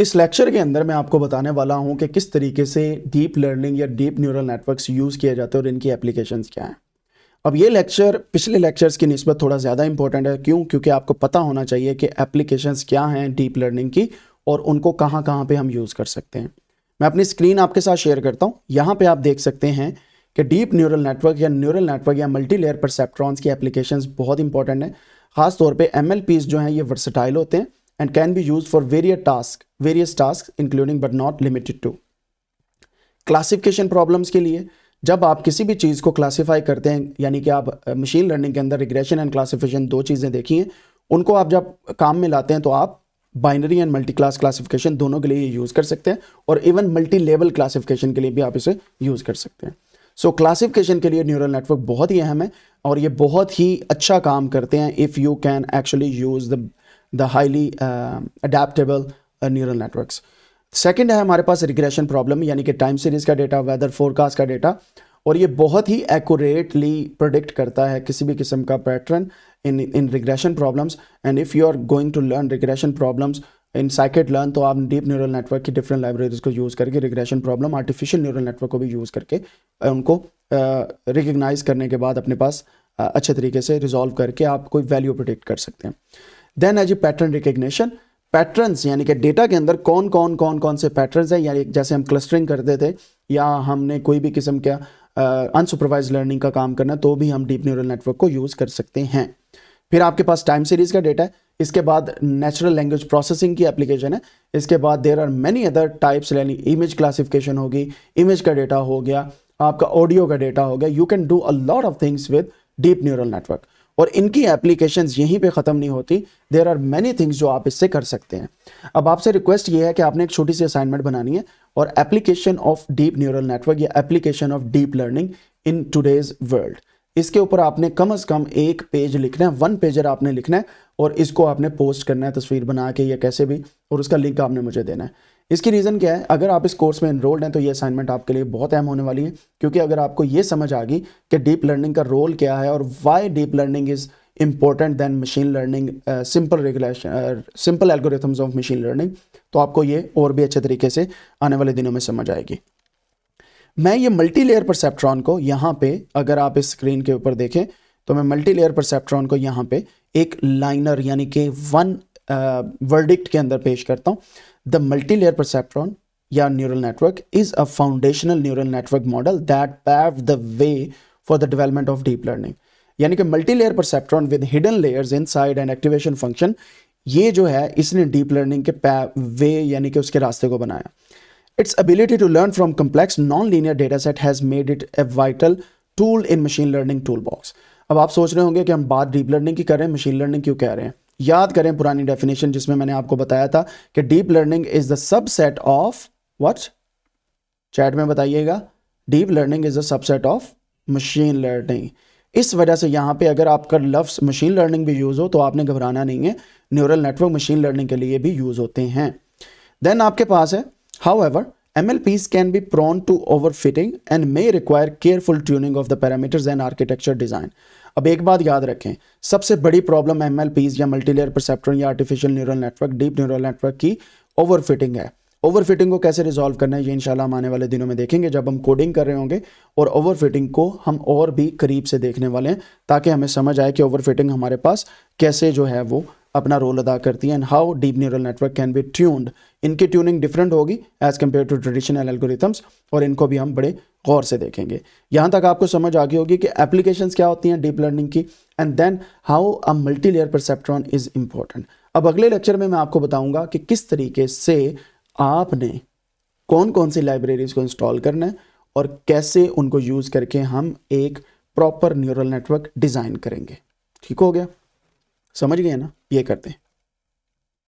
इस लेक्चर के अंदर मैं आपको बताने वाला हूं कि किस तरीके से डीप लर्निंग या डीप न्यूरल नेटवर्क्स यूज़ किए जाते हैं और इनकी एप्लीकेशन क्या हैं अब ये लेक्चर पिछले लेक्चर्स की नस्बत थोड़ा ज़्यादा इंपॉर्टेंट है क्यों क्योंकि आपको पता होना चाहिए कि एप्लीकेशंस क्या हैं डीप लर्निंग की और उनको कहाँ कहाँ पर हम यूज़ कर सकते हैं मैं अपनी स्क्रीन आपके साथ शेयर करता हूँ यहाँ पे आप देख सकते हैं कि डीप न्यूरल नेटवर्क या न्यूरल नेटवर्क या मल्टी लेयर परसेप्ट्रॉन्स की एप्लीकेशन बहुत इंपॉर्टेंट हैं खासतौर पर एम जो हैं ये वर्सटाइल होते हैं and can be used for various tasks various tasks including but not limited to classification problems के लिए जब आप किसी भी चीज़ को क्लासिफाई करते हैं यानी कि आप मशीन लर्निंग के अंदर रिग्रेशन एंड क्लासिफिकेशन दो चीज़ें देखी हैं उनको आप जब काम में लाते हैं तो आप binary and multi class classification दोनों के लिए ये यूज़ कर सकते हैं और इवन मल्टी लेवल क्लासिफिकेशन के लिए भी आप इसे यूज़ कर सकते हैं सो so, क्लासिफिकेशन के लिए न्यूरल नेटवर्क बहुत ही अहम है और ये बहुत ही अच्छा काम करते हैं if you can actually use the the highly adaptable neural networks second है हमारे पास रिग्रेशन प्रॉब्लम यानी कि टाइम सीरीज का डेटा वेदर फोरकास्ट का डेटा और ये बहुत ही एक्यूरेटली प्रोडिक्ट करता है किसी भी किस्म का pattern in in regression problems and if you are going to learn regression problems in scikit learn तो आप डीप न्यूरल नेटवर्क की डिफरेंट लाइब्रेरीज को यूज़ करके regression problem artificial neural network को भी यूज़ करके uh, उनको रिकग्नाइज uh, करने के बाद अपने पास uh, अच्छे तरीके से रिजॉल्व करके आप कोई वैल्यू प्रोडिक्ट कर सकते हैं देन है जी पैटर्न रिकग्निशन पैटर्न्स यानी कि डेटा के अंदर कौन कौन कौन कौन से पैटर्न्स हैं यानी जैसे हम क्लस्टरिंग करते थे या हमने कोई भी किस्म का अनसुपरवाइज लर्निंग का काम करना तो भी हम डीप न्यूरल नेटवर्क को यूज़ कर सकते हैं फिर आपके पास टाइम सीरीज का डेटा है इसके बाद नेचुरल लैंग्वेज प्रोसेसिंग की एप्लीकेशन है इसके बाद there are many other types यानी इमेज क्लासिफिकेशन होगी इमेज का डेटा हो गया आपका ऑडियो का डेटा हो गया you can do a lot of things with deep neural network और इनकी एप्लीकेशंस यहीं पे ख़त्म नहीं होती देर आर मैनी थिंग्स जो आप इससे कर सकते हैं अब आपसे रिक्वेस्ट ये है कि आपने एक छोटी सी असाइनमेंट बनानी है और application of deep neural network या application of deep learning in today's world इसके ऊपर आपने कम अज़ कम एक पेज लिखना है वन पेजर आपने लिखना है और इसको आपने पोस्ट करना है तस्वीर बना के या कैसे भी और उसका लिंक आपने मुझे देना है इसकी रीज़न क्या है अगर आप इस कोर्स में इनरोल्ड हैं तो ये असाइनमेंट आपके लिए बहुत अहम होने वाली है क्योंकि अगर आपको ये समझ आ गई कि डीप लर्निंग का रोल क्या है और why deep learning is important than machine learning simple regulation simple algorithms of machine learning तो आपको ये और भी अच्छे तरीके से आने वाले दिनों में समझ आएगी मैं ये मल्टी लेयर परसेप्ट्रॉन को यहाँ पे अगर आप इस स्क्रीन के ऊपर देखें तो मैं मल्टी लेयर परसेप्ट्रॉन को यहाँ पे एक लाइनर यानी कि वन वर्डिक्ट uh, के अंदर पेश करता हूँ द मल्टी लेयर परसेप्ट्रॉन या neural network is a foundational neural network model that pave the way for the development of deep learning यानी कि multi layer perceptron with hidden layers side and activation function ये जो है इसने deep learning के वे यानी कि उसके रास्ते को बनाया its ability to learn from complex non linear data set has made it a vital tool in machine learning tool box अब आप सोच रहे होंगे कि हम बात डीप लर्निंग की कर रहे हैं मशीन लर्निंग क्यों कह रहे हैं याद करें पुरानी डेफिनेशन जिसमें मैंने आपको बताया था कि deep learning is the subset of what chat में बताइएगा deep learning is the subset of machine learning इस वजह से यहां पे अगर आपका लफ्स मशीन लर्निंग भी यूज़ हो तो आपने घबराना नहीं है न्यूरल नेटवर्क मशीन लर्निंग के लिए भी यूज़ होते हैं देन आपके पास है however MLPs can be prone to overfitting and may require careful tuning of the parameters and architecture design. अब एक बात याद रखें सबसे बड़ी प्रॉब्लम एम एल पीज या मल्टीलेयर परसेप्टर या artificial neural network deep neural network की ओवरफिटिंग है ओवरफिटिंग को कैसे रिजॉल्व करना है ये इंशाल्लाह हम आने वाले दिनों में देखेंगे जब हम कोडिंग कर रहे होंगे और ओवरफिटिंग को हम और भी करीब से देखने वाले हैं ताकि हमें समझ आए कि ओवरफिटिंग हमारे पास कैसे जो है वो अपना रोल अदा करती है and how deep neural network can be tuned इनकी ट्यूनिंग डिफरेंट होगी as compare to traditional algorithms और इनको भी हम बड़े गौर से देखेंगे यहाँ तक आपको समझ आ गई होगी कि एप्लीकेशंस क्या होती हैं डीप लर्निंग की and then how a multi layer perceptron is important अब अगले लेक्चर में मैं आपको बताऊंगा कि किस तरीके से आपने कौन कौन सी लाइब्रेरीज को इंस्टॉल करना है और कैसे उनको यूज़ करके हम एक प्रॉपर न्यूरल नेटवर्क डिज़ाइन करेंगे ठीक हो गया समझ गए ना ये करते हैं